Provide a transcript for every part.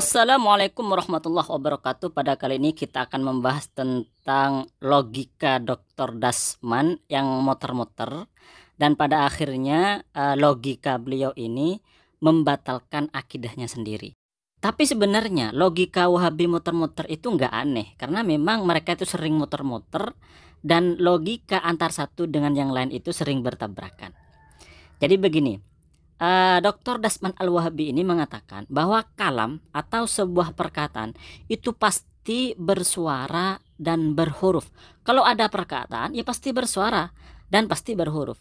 Assalamualaikum warahmatullahi wabarakatuh. Pada kali ini kita akan membahas tentang logika Dr. Dasman yang muter-muter dan pada akhirnya eh, logika beliau ini membatalkan akidahnya sendiri. Tapi sebenarnya logika Wahabi muter-muter itu nggak aneh karena memang mereka itu sering muter-muter dan logika antar satu dengan yang lain itu sering bertabrakan. Jadi begini, Uh, eh, Dr. Dasman Al-Wahabi ini mengatakan bahwa kalam atau sebuah perkataan itu pasti bersuara dan berhuruf. Kalau ada perkataan, ya pasti bersuara dan pasti berhuruf.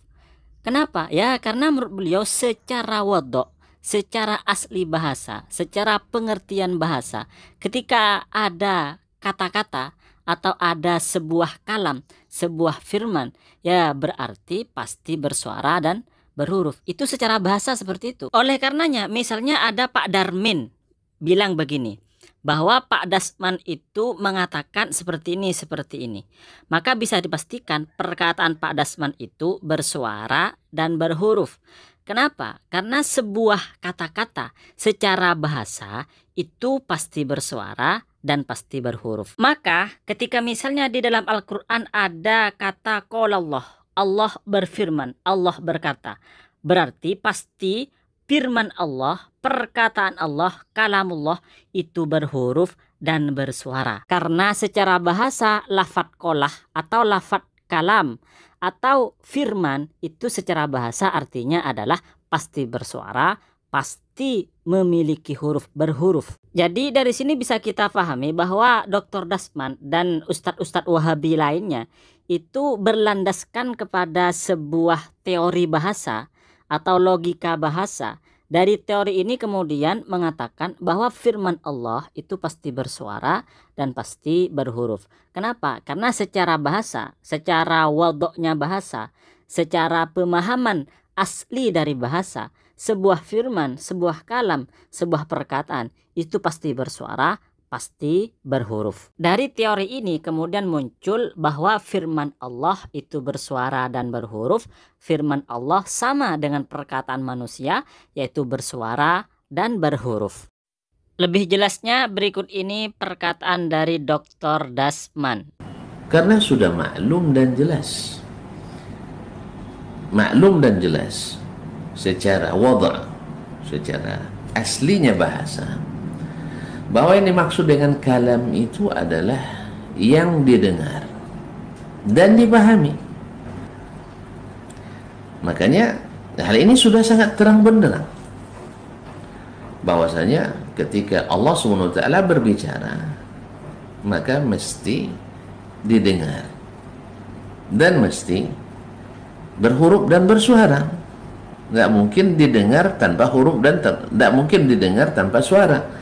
Kenapa? Ya karena menurut beliau secara wadok, secara asli bahasa, secara pengertian bahasa, ketika ada kata-kata atau ada sebuah kalam, sebuah firman, ya berarti pasti bersuara dan berhuruf. Itu secara bahasa seperti itu. Oleh karenanya, misalnya ada Pak Darmin bilang begini, bahwa Pak Dasman itu mengatakan seperti ini, seperti ini. Maka bisa dipastikan perkataan Pak Dasman itu bersuara dan berhuruf. Kenapa? Karena sebuah kata-kata secara bahasa itu pasti bersuara dan pasti berhuruf. Maka ketika misalnya di dalam Al-Quran ada kata kolallah Allah berfirman, Allah berkata. Berarti pasti firman Allah, perkataan Allah, kalamullah itu berhuruf dan bersuara. Karena secara bahasa lafat kolah atau lafat kalam atau firman itu secara bahasa artinya adalah pasti bersuara, pasti memiliki huruf berhuruf. Jadi dari sini bisa kita pahami bahwa Dr. Dasman dan Ustadz-Ustadz Wahabi lainnya itu berlandaskan kepada sebuah teori bahasa atau logika bahasa. Dari teori ini kemudian mengatakan bahwa firman Allah itu pasti bersuara dan pasti berhuruf. Kenapa? Karena secara bahasa, secara wadoknya bahasa, secara pemahaman asli dari bahasa, sebuah firman, sebuah kalam, sebuah perkataan itu pasti bersuara pasti berhuruf. Dari teori ini kemudian muncul bahwa firman Allah itu bersuara dan berhuruf. Firman Allah sama dengan perkataan manusia yaitu bersuara dan berhuruf. Lebih jelasnya berikut ini perkataan dari Dr. Dasman. Karena sudah maklum dan jelas. Maklum dan jelas secara wadah, secara aslinya bahasa bahwa yang dimaksud dengan kalam itu adalah yang didengar dan dipahami makanya hal ini sudah sangat terang benderang bahwasanya ketika Allah SWT berbicara maka mesti didengar dan mesti berhuruf dan bersuara nggak mungkin didengar tanpa huruf dan nggak mungkin didengar tanpa suara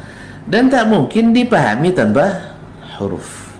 dan tak mungkin dipahami tanpa huruf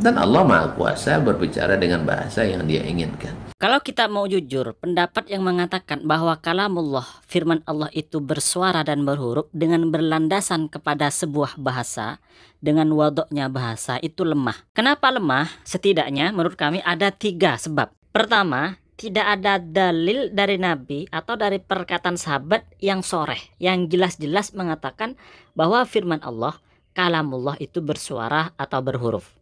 dan Allah Maha Kuasa berbicara dengan bahasa yang dia inginkan. Kalau kita mau jujur, pendapat yang mengatakan bahwa kalamullah, firman Allah itu bersuara dan berhuruf dengan berlandasan kepada sebuah bahasa, dengan wadoknya bahasa itu lemah. Kenapa lemah? Setidaknya menurut kami ada tiga sebab. Pertama, tidak ada dalil dari Nabi atau dari perkataan sahabat yang sore yang jelas-jelas mengatakan bahwa firman Allah, kalamullah itu bersuara atau berhuruf.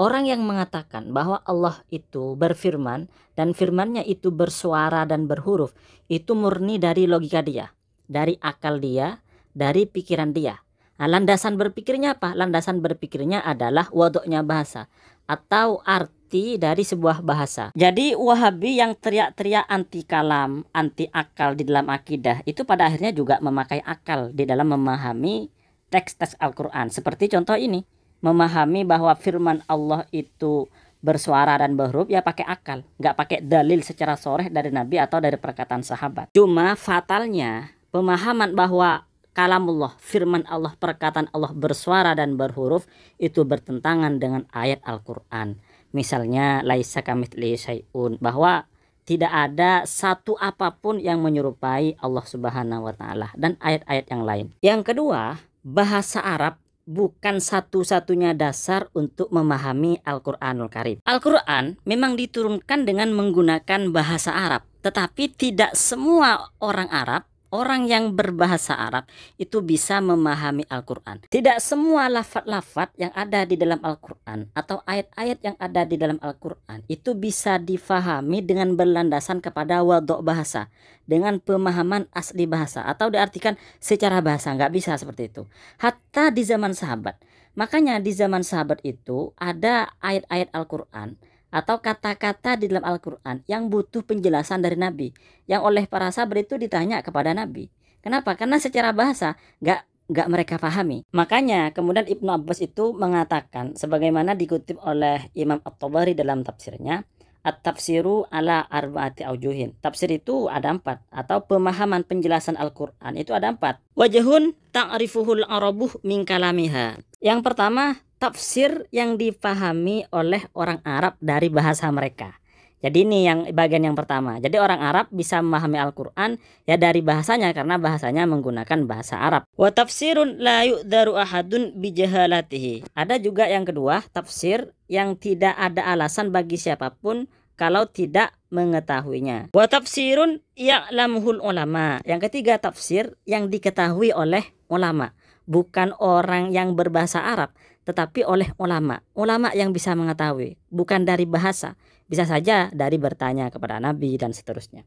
Orang yang mengatakan bahwa Allah itu berfirman dan firmannya itu bersuara dan berhuruf, itu murni dari logika dia, dari akal dia, dari pikiran dia. Nah, landasan berpikirnya apa? Landasan berpikirnya adalah wadoknya bahasa atau art inti dari sebuah bahasa. Jadi Wahabi yang teriak-teriak anti kalam, anti akal di dalam akidah itu pada akhirnya juga memakai akal di dalam memahami teks-teks Al-Qur'an. Seperti contoh ini, memahami bahwa firman Allah itu bersuara dan berhuruf ya pakai akal, nggak pakai dalil secara soreh dari Nabi atau dari perkataan sahabat. Cuma fatalnya pemahaman bahwa kalamullah, firman Allah, perkataan Allah bersuara dan berhuruf itu bertentangan dengan ayat Al-Quran. Misalnya laisa kamitsli syai'un bahwa tidak ada satu apapun yang menyerupai Allah Subhanahu wa taala dan ayat-ayat yang lain. Yang kedua, bahasa Arab bukan satu-satunya dasar untuk memahami Al-Qur'anul Karim. Al-Qur'an memang diturunkan dengan menggunakan bahasa Arab, tetapi tidak semua orang Arab orang yang berbahasa Arab itu bisa memahami Al-Quran. Tidak semua lafat-lafat yang ada di dalam Al-Quran atau ayat-ayat yang ada di dalam Al-Quran itu bisa difahami dengan berlandasan kepada wadok bahasa, dengan pemahaman asli bahasa atau diartikan secara bahasa. Nggak bisa seperti itu. Hatta di zaman sahabat. Makanya di zaman sahabat itu ada ayat-ayat Al-Quran atau kata-kata di dalam Al-Quran yang butuh penjelasan dari Nabi yang oleh para sahabat itu ditanya kepada Nabi kenapa karena secara bahasa nggak nggak mereka pahami. Makanya kemudian Ibnu Abbas itu mengatakan sebagaimana dikutip oleh Imam At-Tabari dalam tafsirnya, At-tafsiru ala arba'ati aujuhin. Tafsir itu ada empat. Atau pemahaman penjelasan Al-Quran itu ada empat. Wajahun ta'rifuhul arabuh min kalamiha. Yang pertama, tafsir yang dipahami oleh orang Arab dari bahasa mereka. Jadi ini yang bagian yang pertama. Jadi orang Arab bisa memahami Al-Qur'an ya dari bahasanya karena bahasanya menggunakan bahasa Arab. Wa tafsirun la yu'daru ahadun bijahalatihi. Ada juga yang kedua, tafsir yang tidak ada alasan bagi siapapun kalau tidak mengetahuinya. Wa tafsirun ya'lamuhul ulama. Yang ketiga tafsir yang diketahui oleh ulama, bukan orang yang berbahasa Arab, tetapi oleh ulama. Ulama yang bisa mengetahui, bukan dari bahasa. Bisa saja dari bertanya kepada nabi dan seterusnya.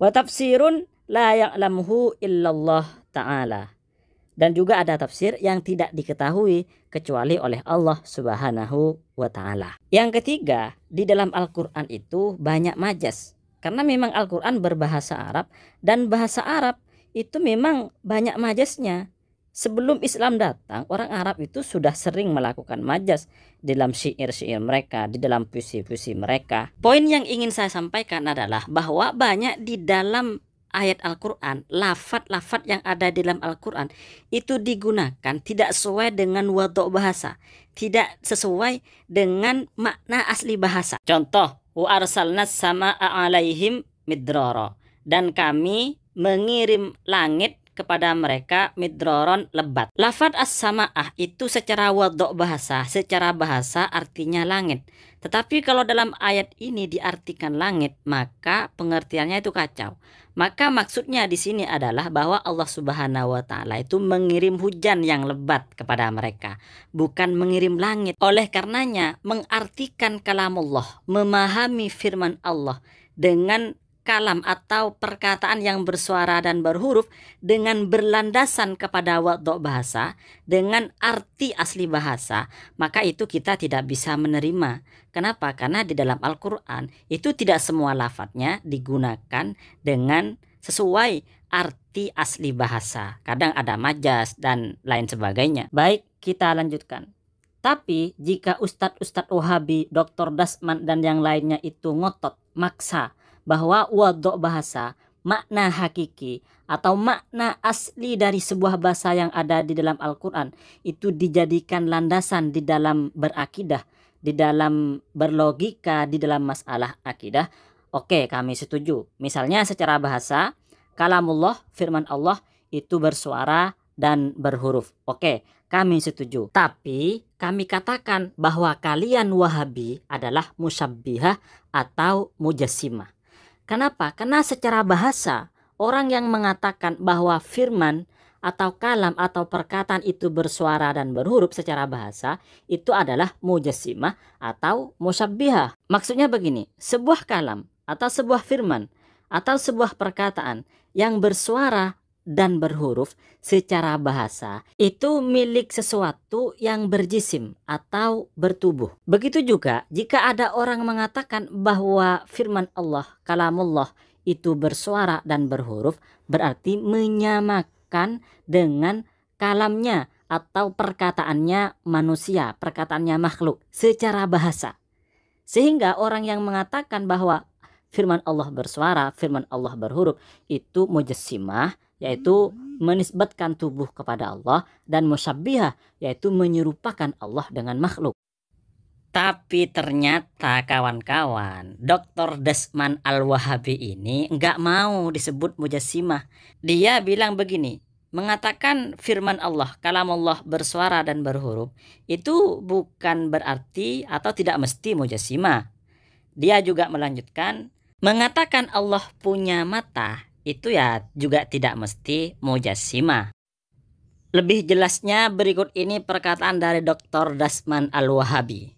Wa tafsirun la ya'lamuhu illallah ta'ala dan juga ada tafsir yang tidak diketahui kecuali oleh Allah Subhanahu wa taala. Yang ketiga, di dalam Al-Qur'an itu banyak majas karena memang Al-Qur'an berbahasa Arab dan bahasa Arab itu memang banyak majasnya. Sebelum Islam datang, orang Arab itu sudah sering melakukan majas di dalam syair-syair mereka, di dalam puisi-puisi mereka. Poin yang ingin saya sampaikan adalah bahwa banyak di dalam ayat Al-Quran, lafat-lafat yang ada di dalam Al-Quran itu digunakan tidak sesuai dengan wadok bahasa, tidak sesuai dengan makna asli bahasa. Contoh, wa arsalna sama alaihim midrara dan kami mengirim langit kepada mereka midroron lebat. Lafat as-sama'ah itu secara wadok bahasa, secara bahasa artinya langit. Tetapi kalau dalam ayat ini diartikan langit, maka pengertiannya itu kacau. Maka maksudnya di sini adalah bahwa Allah Subhanahu wa taala itu mengirim hujan yang lebat kepada mereka, bukan mengirim langit. Oleh karenanya mengartikan kalamullah, memahami firman Allah dengan kalam atau perkataan yang bersuara dan berhuruf dengan berlandasan kepada wadok bahasa dengan arti asli bahasa, maka itu kita tidak bisa menerima. Kenapa? Karena di dalam Al-Qur'an itu tidak semua lafadznya digunakan dengan sesuai arti asli bahasa. Kadang ada majas dan lain sebagainya. Baik, kita lanjutkan. Tapi jika ustadz-ustadz Wahabi, Dr. Dasman dan yang lainnya itu ngotot, maksa, bahwa wadok bahasa makna hakiki atau makna asli dari sebuah bahasa yang ada di dalam Al-Quran itu dijadikan landasan di dalam berakidah, di dalam berlogika, di dalam masalah akidah. Oke, kami setuju. Misalnya secara bahasa, kalamullah, firman Allah itu bersuara dan berhuruf. Oke, kami setuju. Tapi kami katakan bahwa kalian Wahabi adalah musyabbihah atau mujassimah. Kenapa? Karena secara bahasa orang yang mengatakan bahwa firman atau kalam atau perkataan itu bersuara dan berhuruf secara bahasa itu adalah mujasimah atau musyabbihah. Maksudnya begini, sebuah kalam atau sebuah firman atau sebuah perkataan yang bersuara dan berhuruf secara bahasa itu milik sesuatu yang berjisim atau bertubuh. Begitu juga jika ada orang mengatakan bahwa firman Allah, kalamullah itu bersuara dan berhuruf berarti menyamakan dengan kalamnya atau perkataannya manusia, perkataannya makhluk secara bahasa. Sehingga orang yang mengatakan bahwa firman Allah bersuara, firman Allah berhuruf itu mujassimah yaitu menisbatkan tubuh kepada Allah dan musabbiha yaitu menyerupakan Allah dengan makhluk. Tapi ternyata kawan-kawan, Dr. Desman Al-Wahabi ini nggak mau disebut mujasimah. Dia bilang begini, mengatakan firman Allah, kalam Allah bersuara dan berhuruf, itu bukan berarti atau tidak mesti mujasimah. Dia juga melanjutkan, mengatakan Allah punya mata itu ya juga tidak mesti mujassimah. Lebih jelasnya berikut ini perkataan dari Dr. Dasman Al-Wahabi.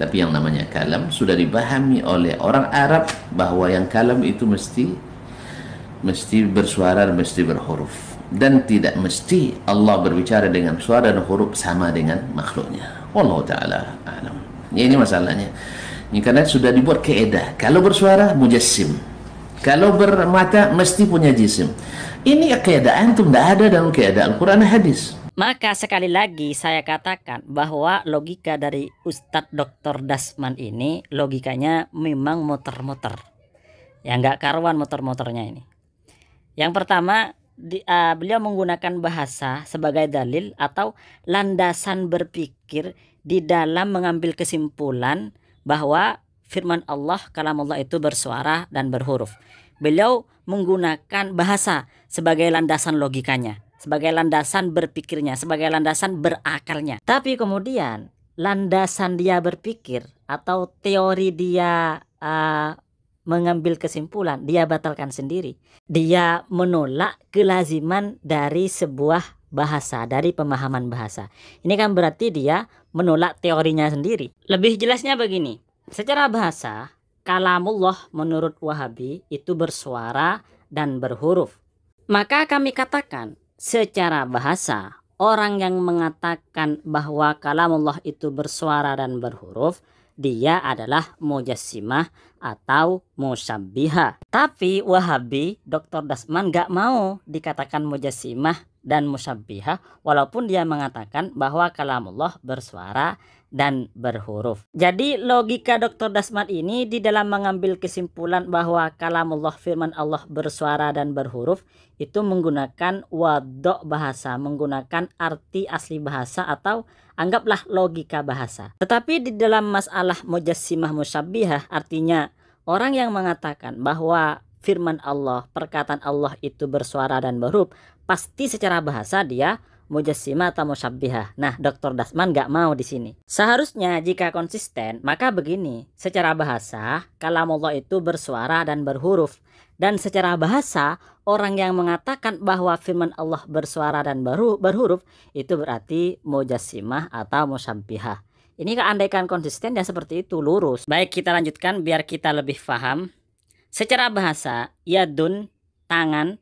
Tapi yang namanya kalam sudah dipahami oleh orang Arab bahwa yang kalam itu mesti mesti bersuara dan mesti berhuruf dan tidak mesti Allah berbicara dengan suara dan huruf sama dengan makhluknya. Allah taala alam. Ya, ini masalahnya. Ini karena sudah dibuat keedah. Kalau bersuara mujassim, kalau bermata mesti punya jisim. Ini keadaan antum tidak ada dalam keadaan Al-Quran hadis. Maka sekali lagi saya katakan bahwa logika dari Ustadz Dr. Dasman ini logikanya memang muter-muter. Ya nggak karuan muter-muternya ini. Yang pertama di, uh, beliau menggunakan bahasa sebagai dalil atau landasan berpikir di dalam mengambil kesimpulan bahwa firman Allah kalam Allah itu bersuara dan berhuruf. Beliau menggunakan bahasa sebagai landasan logikanya, sebagai landasan berpikirnya, sebagai landasan berakalnya. Tapi kemudian landasan dia berpikir atau teori dia uh, mengambil kesimpulan, dia batalkan sendiri. Dia menolak kelaziman dari sebuah bahasa, dari pemahaman bahasa. Ini kan berarti dia menolak teorinya sendiri. Lebih jelasnya begini, Secara bahasa, kalamullah menurut Wahabi itu bersuara dan berhuruf. Maka kami katakan, secara bahasa, orang yang mengatakan bahwa kalamullah itu bersuara dan berhuruf, dia adalah mujassimah atau musabbiha. Tapi Wahabi, Dr. Dasman gak mau dikatakan mujassimah dan musabbiha walaupun dia mengatakan bahwa kalamullah bersuara dan berhuruf. Jadi logika Dr. Dasmat ini di dalam mengambil kesimpulan bahwa kalamullah firman Allah bersuara dan berhuruf itu menggunakan wadok bahasa, menggunakan arti asli bahasa atau anggaplah logika bahasa. Tetapi di dalam masalah mujassimah musabbihah artinya orang yang mengatakan bahwa firman Allah, perkataan Allah itu bersuara dan berhuruf, pasti secara bahasa dia mujassimah atau musabbihah. Nah, Dr. Dasman nggak mau di sini. Seharusnya jika konsisten, maka begini. Secara bahasa, Allah itu bersuara dan berhuruf. Dan secara bahasa, orang yang mengatakan bahwa firman Allah bersuara dan berhuruf itu berarti mujassimah atau musabbihah. Ini keandaikan konsisten ya seperti itu lurus. Baik, kita lanjutkan biar kita lebih paham. Secara bahasa, yadun tangan,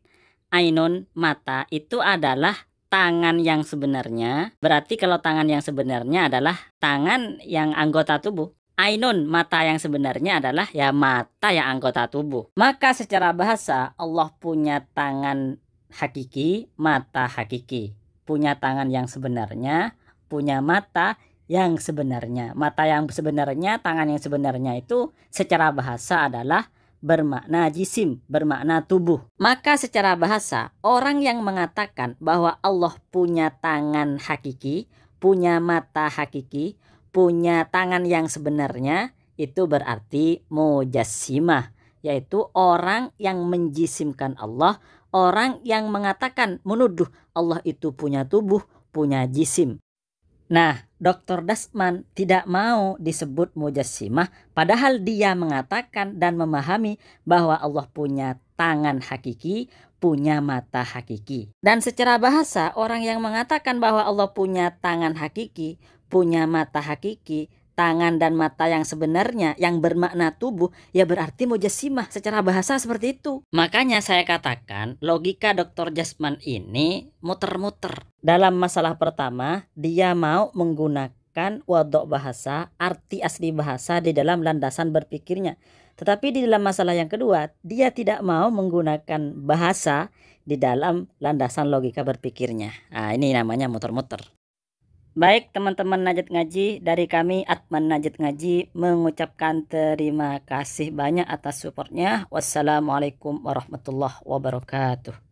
ainun mata itu adalah tangan yang sebenarnya, berarti kalau tangan yang sebenarnya adalah tangan yang anggota tubuh. Ainun, mata yang sebenarnya adalah ya mata yang anggota tubuh. Maka secara bahasa Allah punya tangan hakiki, mata hakiki. Punya tangan yang sebenarnya, punya mata yang sebenarnya. Mata yang sebenarnya, tangan yang sebenarnya itu secara bahasa adalah bermakna jisim, bermakna tubuh. Maka secara bahasa, orang yang mengatakan bahwa Allah punya tangan hakiki, punya mata hakiki, punya tangan yang sebenarnya, itu berarti mujassimah, yaitu orang yang menjisimkan Allah, orang yang mengatakan menuduh Allah itu punya tubuh, punya jisim. Nah, Dr. Dasman tidak mau disebut mujassimah padahal dia mengatakan dan memahami bahwa Allah punya tangan hakiki, punya mata hakiki. Dan secara bahasa orang yang mengatakan bahwa Allah punya tangan hakiki, punya mata hakiki tangan dan mata yang sebenarnya yang bermakna tubuh ya berarti mujasimah secara bahasa seperti itu. Makanya saya katakan logika Dokter Jasman ini muter-muter. Dalam masalah pertama, dia mau menggunakan wadok bahasa, arti asli bahasa di dalam landasan berpikirnya. Tetapi di dalam masalah yang kedua, dia tidak mau menggunakan bahasa di dalam landasan logika berpikirnya. Nah, ini namanya muter-muter. Baik teman-teman Najat Ngaji, dari kami Atman Najat Ngaji mengucapkan terima kasih banyak atas supportnya. Wassalamualaikum warahmatullahi wabarakatuh.